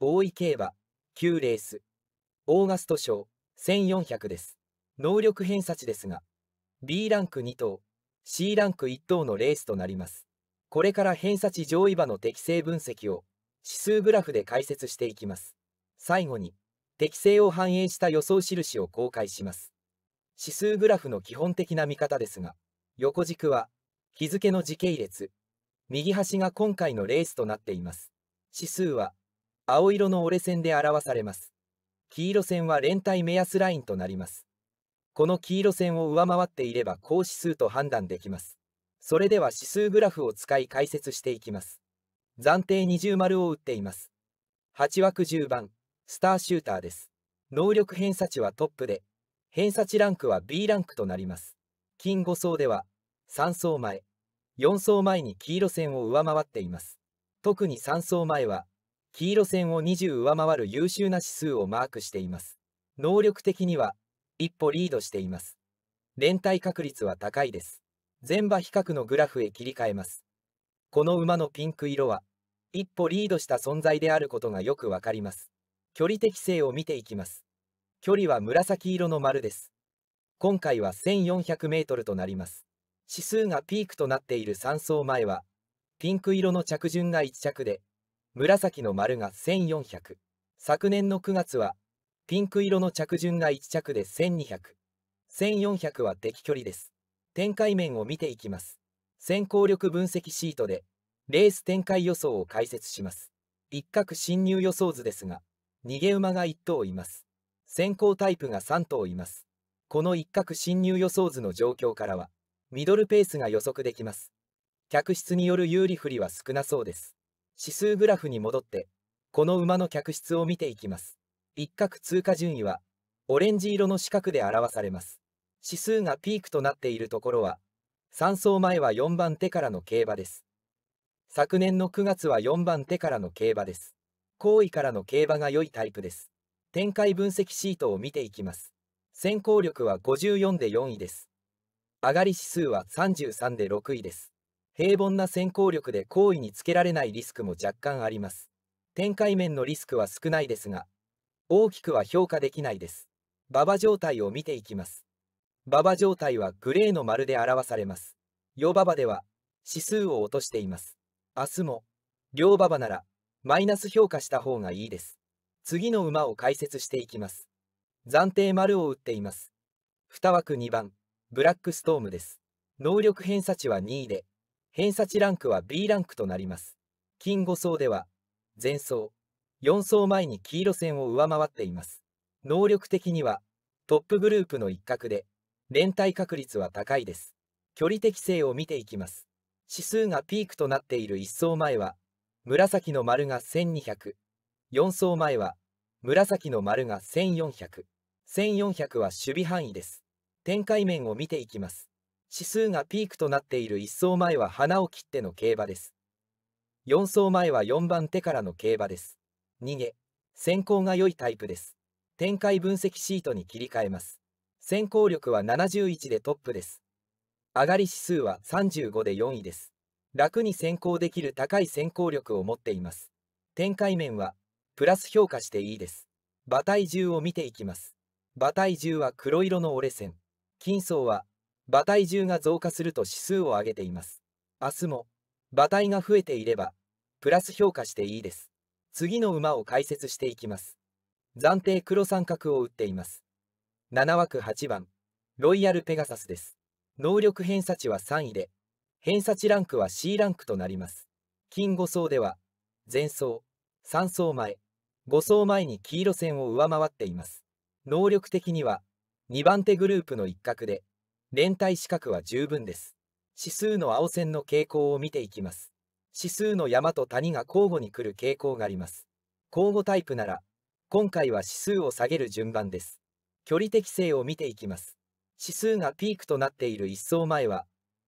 大井競馬、旧レース、オーガスト賞、1400です。能力偏差値ですが、B ランク2等、C ランク1等のレースとなります。これから偏差値上位馬の適正分析を、指数グラフで解説していきます。最後に、適正を反映した予想印を公開します。指数グラフの基本的な見方ですが、横軸は、日付の時系列、右端が今回のレースとなっています。指数は、青色の折れ線で表されます。黄色線は連帯目安ラインとなります。この黄色線を上回っていれば高指数と判断できます。それでは指数グラフを使い解説していきます。暫定20丸を打っています。8枠10番、スターシューターです。能力偏差値はトップで、偏差値ランクは B ランクとなります。金5層では、3層前、4層前に黄色線を上回っています。特に3層前は、黄色線を20上回る優秀な指数をマークしています。能力的には、一歩リードしています。連帯確率は高いです。全場比較のグラフへ切り替えます。この馬のピンク色は、一歩リードした存在であることがよくわかります。距離適性を見ていきます。距離は紫色の丸です。今回は1400メートルとなります。指数がピークとなっている3走前は、ピンク色の着順が1着で、紫の丸が1400昨年の9月はピンク色の着順が1着で1200 1400は敵距離です展開面を見ていきます先行力分析シートでレース展開予想を解説します一角侵入予想図ですが逃げ馬が1頭います先行タイプが3頭いますこの一角侵入予想図の状況からはミドルペースが予測できます客室による有利不利は少なそうです指数グラフに戻って、この馬の客室を見ていきます。一角通過順位は、オレンジ色の四角で表されます。指数がピークとなっているところは、3走前は4番手からの競馬です。昨年の9月は4番手からの競馬です。後位からの競馬が良いタイプです。展開分析シートを見ていきます。先行力は54で4位です。上がり指数は33で6位です。平凡な先行力で好意につけられないリスクも若干あります。展開面のリスクは少ないですが、大きくは評価できないです。馬場状態を見ていきます。馬場状態はグレーの丸で表されます。両馬場では指数を落としています。明日も両馬場ならマイナス評価した方がいいです。次の馬を解説していきます。暫定丸を打っています。2枠2番、ブラックストームです。能力偏差値は2位で、偏差値ランクは B ランクとなります。金5層では、前走、4層前に黄色線を上回っています。能力的には、トップグループの一角で、連帯確率は高いです。距離適性を見ていきます。指数がピークとなっている1層前は、紫の丸が1200、4層前は、紫の丸が1400、1400は守備範囲です。展開面を見ていきます。指数がピークとなっている1走前は花を切っての競馬です。4走前は4番手からの競馬です。逃げ、先行が良いタイプです。展開分析シートに切り替えます。先行力は71でトップです。上がり指数は35で4位です。楽に先行できる高い先行力を持っています。展開面は、プラス評価していいです。馬体重を見ていきます。馬体重は黒色の折れ線。金層は、馬体重が増加すると指数を上げています。明日も、馬体が増えていれば、プラス評価していいです。次の馬を解説していきます。暫定黒三角を打っています。7枠8番、ロイヤルペガサスです。能力偏差値は3位で、偏差値ランクは C ランクとなります。金5層では、前走、3走前、5走前に黄色線を上回っています。能力的には、2番手グループの一角で、連帯資格は十分です。指数の青線の傾向を見ていきます。指数の山と谷が交互に来る傾向があります。交互タイプなら、今回は指数を下げる順番です。距離適性を見ていきます。指数がピークとなっている1層前は、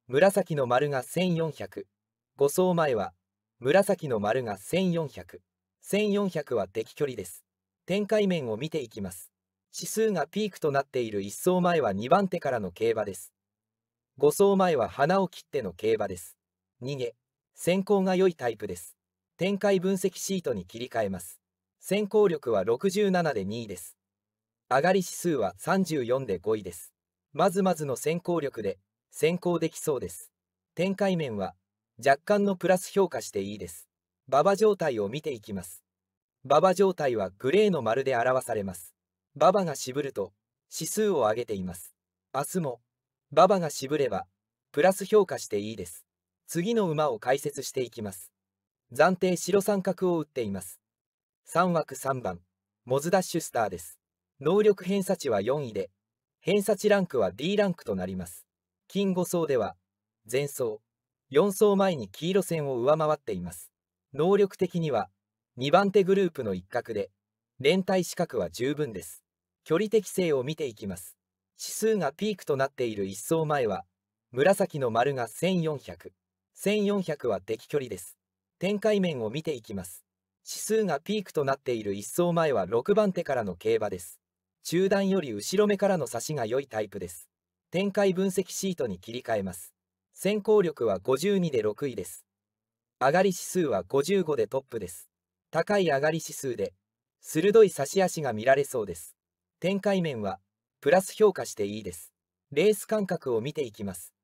紫の丸が1400、5層前は、紫の丸が1400、1400は適距離です。展開面を見ていきます。指数がピークとなっている1走前は2番手からの競馬です。5走前は花を切っての競馬です。逃げ、先行が良いタイプです。展開分析シートに切り替えます。先行力は67で2位です。上がり指数は34で5位です。まずまずの先行力で先行できそうです。展開面は若干のプラス評価していいです。馬場状態を見ていきます。馬場状態はグレーの丸で表されます。ババが渋ると指数を上げています。明日もババが渋ればプラス評価していいです。次の馬を解説していきます。暫定白三角を打っています。3枠3番、モズダッシュスターです。能力偏差値は4位で、偏差値ランクは D ランクとなります。金5層では、前走、4走前に黄色線を上回っています。能力的には、2番手グループの一角で、連帯資格は十分です。距離適性を見ていきます。指数がピークとなっている1層前は、紫の丸が1400。1400は敵距離です。展開面を見ていきます。指数がピークとなっている1層前は6番手からの競馬です。中段より後ろ目からの差しが良いタイプです。展開分析シートに切り替えます。先行力は52で6位です。上がり指数は55でトップです。高い上がり指数で鋭い差し足が見られそうです。展開面は、プラス評価していいです。レース間隔を見ていきます。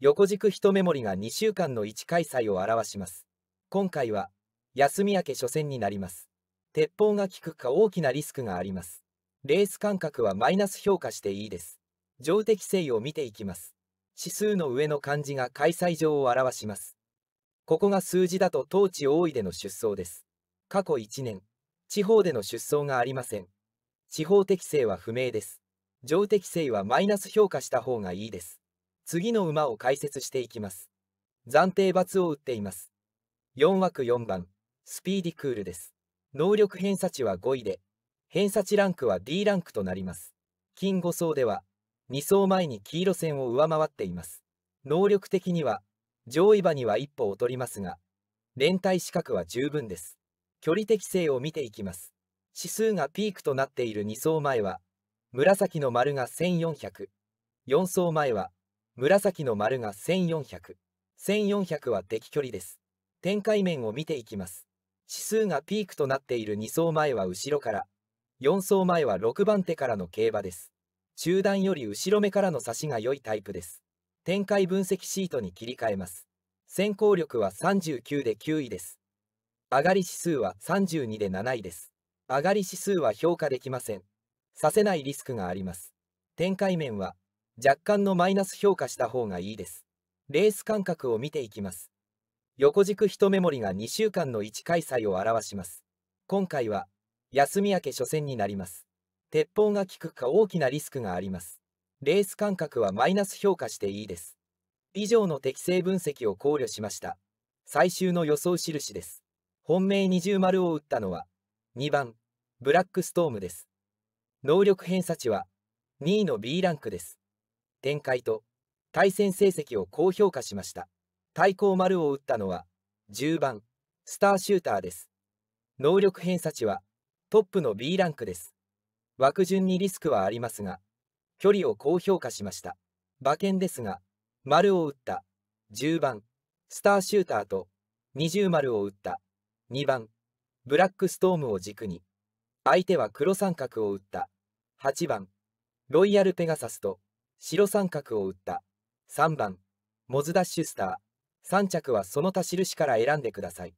横軸一目盛りが2週間の1開催を表します。今回は、休み明け初戦になります。鉄砲が効くか大きなリスクがあります。レース間隔はマイナス評価していいです。上的性を見ていきます。指数の上の漢字が開催場を表します。ここが数字だと当地大井での出走です。過去1年、地方での出走がありません。地方適性は不明です。上適性はマイナス評価した方がいいです。次の馬を解説していきます。暫定罰を打っています。4枠4番、スピーディクールです。能力偏差値は5位で、偏差値ランクは D ランクとなります。金5層では、2層前に黄色線を上回っています。能力的には、上位馬には一歩劣りますが、連帯資格は十分です。距離適性を見ていきます。指数がピークとなっている2層前は、紫の丸が1400。4層前は、紫の丸が1400。1400は敵距離です。展開面を見ていきます。指数がピークとなっている2層前は後ろから、4層前は6番手からの競馬です。中段より後ろ目からの差しが良いタイプです。展開分析シートに切り替えます。先行力は39で9位です。上がり指数は32で7位です。上がり指数は評価できません。させないリスクがあります。展開面は若干のマイナス評価した方がいいです。レース間隔を見ていきます。横軸一目盛りが2週間の1開催を表します。今回は休み明け初戦になります。鉄砲が効くか大きなリスクがあります。レース間隔はマイナス評価していいです。以上の適正分析を考慮しました。最終の予想印です。本命二重丸を打ったのは2番ブラックストームです能力偏差値は2位の B ランクです展開と対戦成績を高評価しました対抗丸を打ったのは10番スターシューターです能力偏差値はトップの B ランクです枠順にリスクはありますが距離を高評価しました馬券ですが丸を打った10番スターシューターと20丸を打った2番ブラックストームを軸に相手は黒三角を打った8番ロイヤルペガサスと白三角を打った3番モズダッシュスター3着はその他印から選んでください。